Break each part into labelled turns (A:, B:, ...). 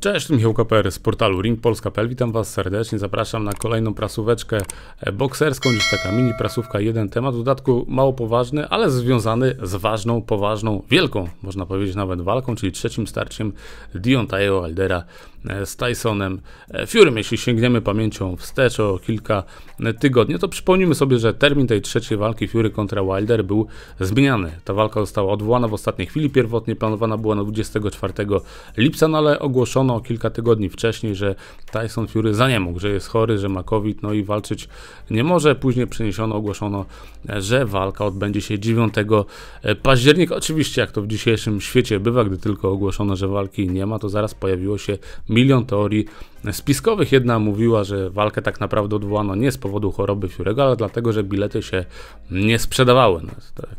A: Cześć, tu Michał Kapery z portalu ringpolska.pl. Witam Was serdecznie, zapraszam na kolejną prasóweczkę e, bokserską, już taka mini prasówka, jeden temat, w dodatku mało poważny, ale związany z ważną, poważną, wielką, można powiedzieć nawet walką, czyli trzecim starciem Deontay'ego Aldera e, z Tysonem e, Fury. Jeśli sięgniemy pamięcią wstecz o kilka tygodni, no to przypomnimy sobie, że termin tej trzeciej walki Fury kontra Wilder był zmieniany. Ta walka została odwołana w ostatniej chwili, pierwotnie planowana była na 24 lipca, no ale ogłoszono kilka tygodni wcześniej, że Tyson Fury za że jest chory, że ma COVID, no i walczyć nie może. Później przeniesiono, ogłoszono, że walka odbędzie się 9 e, października. Oczywiście, jak to w dzisiejszym świecie bywa, gdy tylko ogłoszono, że walki nie ma, to zaraz pojawiło się milion teorii spiskowych. Jedna mówiła, że walkę tak naprawdę odwołano nie z powodu choroby Fury'ego, ale dlatego, że bilety się nie sprzedawały. No,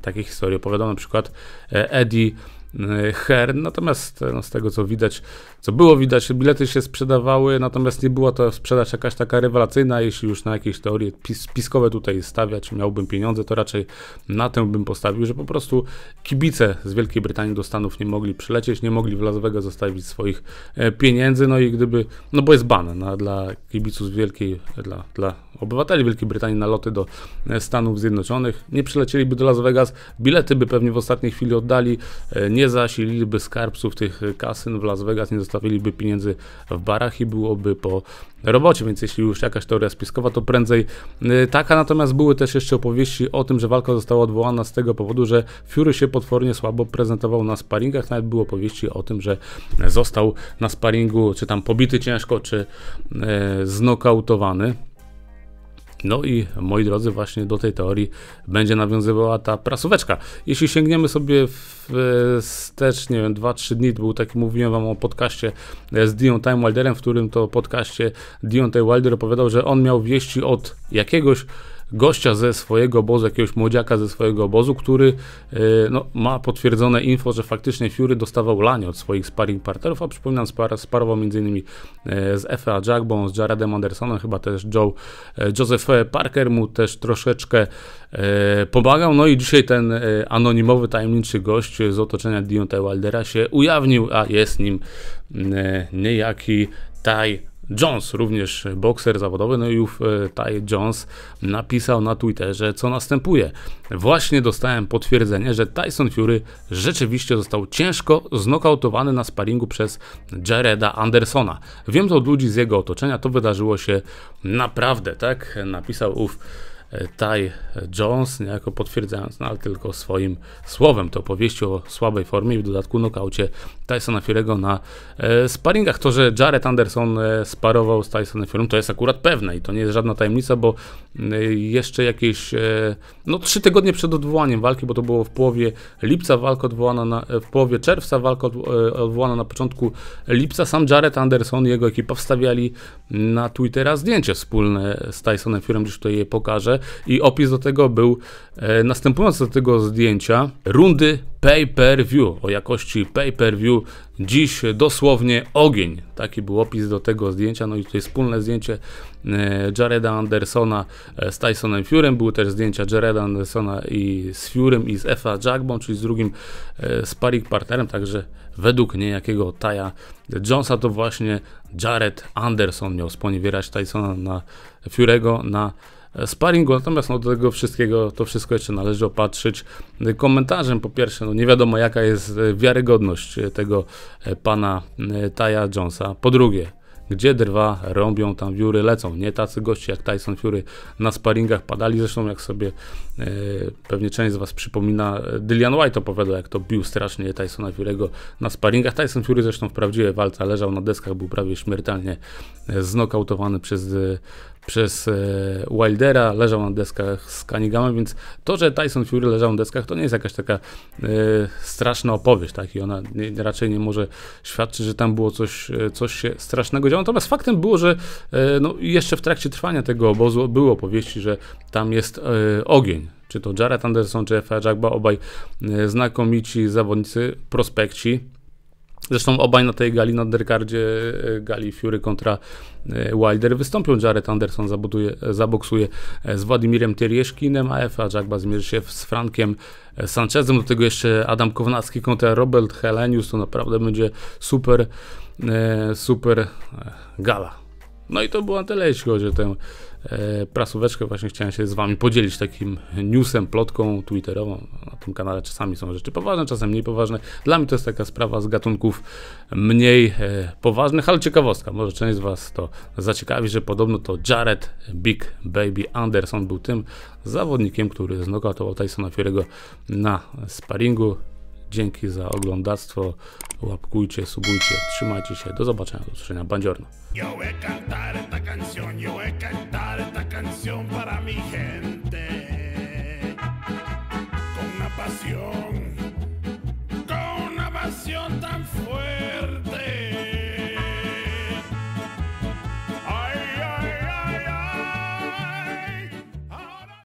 A: takie historie opowiadał na przykład e, Eddie E, hern. Natomiast e, no, z tego co widać, co było widać, bilety się sprzedawały, natomiast nie była to sprzedaż jakaś taka rewelacyjna. Jeśli już na jakieś teorie pis spiskowe tutaj stawiać miałbym pieniądze, to raczej na tym bym postawił, że po prostu kibice z Wielkiej Brytanii do Stanów nie mogli przylecieć, nie mogli w Las Vegas zostawić swoich e, pieniędzy. No i gdyby, no bo jest ban na, no, dla kibiców z Wielkiej, dla, dla obywateli Wielkiej Brytanii na loty do e, Stanów Zjednoczonych. Nie przylecieliby do Las Vegas, bilety by pewnie w ostatniej chwili oddali, e, nie zasililiby skarbców tych kasyn w Las Vegas, nie zostawiliby pieniędzy w barach i byłoby po robocie, więc jeśli już jakaś teoria spiskowa, to prędzej e, taka. Natomiast były też jeszcze opowieści o tym, że walka została odwołana z tego powodu, że Fury się potwornie słabo prezentował na sparingach. Nawet były opowieści o tym, że został na sparingu czy tam pobity ciężko, czy e, znokautowany. No i moi drodzy, właśnie do tej teorii będzie nawiązywała ta prasóweczka. Jeśli sięgniemy sobie e, wstecz, nie wiem, 2-3 dni, był taki, mówiłem wam o podcaście e, z Dion Time Wilderem, w którym to podcaście Dion Time Wilder opowiadał, że on miał wieści od jakiegoś gościa ze swojego obozu, jakiegoś młodziaka ze swojego obozu, który e, no, ma potwierdzone info, że faktycznie Fury dostawał lanie od swoich sparring partnerów, a przypominam, spar sparował m.in. E, z F.A. Jackbone, z Jaredem Andersonem, chyba też Joe, e, Joseph Parker mu też troszeczkę pomagał, no i dzisiaj ten anonimowy, tajemniczy gość z otoczenia Dionte Wildera się ujawnił, a jest nim niejaki Taj Jones, również bokser zawodowy, no i ów e, Ty Jones napisał na Twitterze, co następuje. Właśnie dostałem potwierdzenie, że Tyson Fury rzeczywiście został ciężko znokautowany na sparingu przez Jareda Andersona. Wiem to od ludzi z jego otoczenia, to wydarzyło się naprawdę, tak? Napisał ów ty Jones, niejako potwierdzając, no ale tylko swoim słowem, to opowieści o słabej formie i w dodatku nokaucie Tysona Fury'ego na e, sparingach. To, że Jared Anderson e, sparował z Tysonem Fury'em, to jest akurat pewne i to nie jest żadna tajemnica, bo e, jeszcze jakieś e, no trzy tygodnie przed odwołaniem walki, bo to było w połowie lipca walka odwołana, na, w połowie czerwca walka od, e, odwołana na początku lipca, sam Jared Anderson i jego ekipa wstawiali na Twittera zdjęcie wspólne z Tysonem Fury'em, gdzieś tutaj je pokażę, i opis do tego był e, następujący do tego zdjęcia. Rundy pay-per-view o jakości pay-per-view dziś dosłownie ogień. Taki był opis do tego zdjęcia. No i tutaj wspólne zdjęcie e, Jareda Andersona e, z Tysonem Furem. Były też zdjęcia Jareda Andersona i z Furem i z Efa Jackbom czyli z drugim e, sparring partnerem. Także według niejakiego Taya Jonesa to właśnie Jared Anderson miał sponiewierać Tysona na Furego na E, sparingu. Natomiast no, do tego wszystkiego, to wszystko jeszcze należy opatrzyć e, komentarzem. Po pierwsze, no, nie wiadomo jaka jest e, wiarygodność tego pana Taja Jonesa. Po drugie, gdzie drwa rąbią, tam wióry lecą. Nie tacy goście jak Tyson Fury na sparingach padali. Zresztą jak sobie e, pewnie część z Was przypomina, Dylan White opowiadał, jak to bił strasznie Tysona Fury'ego na sparingach. Tyson Fury zresztą w prawdziwej walce leżał na deskach, był prawie śmiertelnie znokautowany przez przez e, Wildera, leżał na deskach z Cunningham, więc to, że Tyson Fury leżał na deskach, to nie jest jakaś taka e, straszna opowieść, tak? I ona nie, raczej nie może świadczyć, że tam było coś, e, coś się strasznego działo. Natomiast faktem było, że no, jeszcze w trakcie trwania tego obozu było opowieści, że tam jest ogień, czy to Jared Anderson, czy F.A. Jagba, obaj znakomici zawodnicy, prospekci, Zresztą obaj na tej gali, na Derkardzie, e, gali Fury kontra e, Wilder wystąpią. Jared Anderson zabuduje, zaboksuje e, z Władimirem Tierieszkinem, a F.A. Jagba zmierzy się z Frankiem Sanchezem. Do tego jeszcze Adam Kownacki kontra Robert Helenius. To naprawdę będzie super, super gala. No i to było na tyle, jeśli chodzi o tę e, prasóweczkę. Właśnie chciałem się z wami podzielić takim newsem, plotką twitterową. Na tym kanale czasami są rzeczy poważne, czasem mniej poważne. Dla mnie to jest taka sprawa z gatunków mniej e, poważnych, ale ciekawostka. Może część z was to zaciekawi, że podobno to Jared Big Baby Anderson był tym zawodnikiem, który znokautował Tysona Fury'ego na sparingu. Dzięki za oglądactwo. Łapkujcie, subujcie, trzymajcie się. Do zobaczenia, do usłyszenia. Bandziorno. pasión.